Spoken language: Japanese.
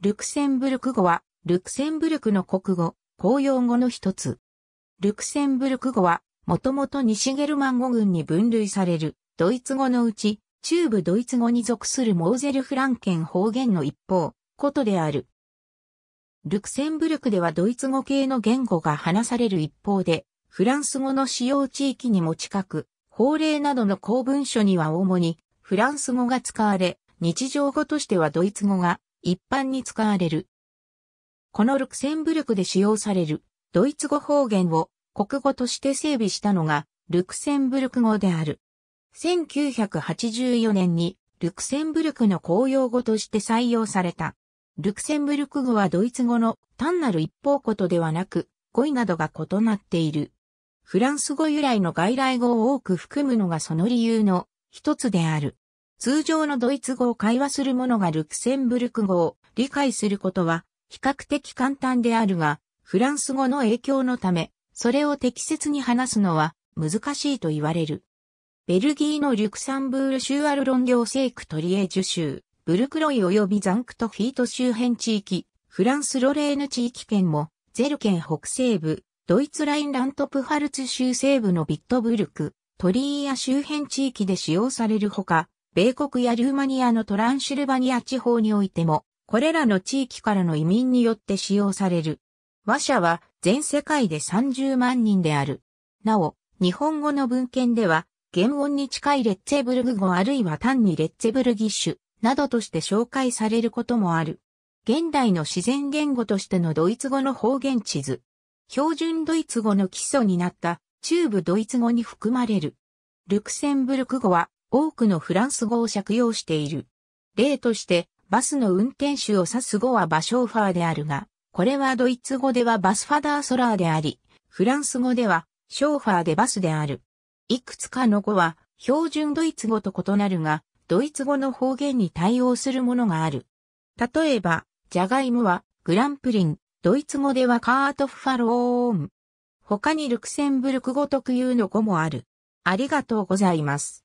ルクセンブルク語は、ルクセンブルクの国語、公用語の一つ。ルクセンブルク語は、もともと西ゲルマン語群に分類される、ドイツ語のうち、中部ドイツ語に属するモーゼルフランケン方言の一方、ことである。ルクセンブルクではドイツ語系の言語が話される一方で、フランス語の使用地域にも近く、法令などの公文書には主にフランス語が使われ、日常語としてはドイツ語が一般に使われる。このルクセンブルクで使用されるドイツ語方言を国語として整備したのがルクセンブルク語である。1984年にルクセンブルクの公用語として採用された。ルクセンブルク語はドイツ語の単なる一方ことではなく、語彙などが異なっている。フランス語由来の外来語を多く含むのがその理由の一つである。通常のドイツ語を会話する者がルクセンブルク語を理解することは比較的簡単であるが、フランス語の影響のため、それを適切に話すのは難しいと言われる。ベルギーのリュクサンブール州アルロン行政区トリエジュ州、ブルクロイ及びザンクトフィート周辺地域、フランスロレーヌ地域圏も、ゼル県北西部、ドイツラインラントプハルツ州西部のビットブルク、トリーヤ周辺地域で使用されるほか、米国やルーマニアのトランシルバニア地方においても、これらの地域からの移民によって使用される。話者は全世界で30万人である。なお、日本語の文献では、原音に近いレッツェブルグ語あるいは単にレッツェブルギッシュなどとして紹介されることもある。現代の自然言語としてのドイツ語の方言地図。標準ドイツ語の基礎になった中部ドイツ語に含まれる。ルクセンブルク語は多くのフランス語を借用している。例として、バスの運転手を指す語はバショーファーであるが、これはドイツ語ではバスファダーソラーであり、フランス語ではショーファーでバスである。いくつかの語は標準ドイツ語と異なるが、ドイツ語の方言に対応するものがある。例えば、ジャガイモはグランプリン、ドイツ語ではカートファローン。他にルクセンブルク語特有の語もある。ありがとうございます。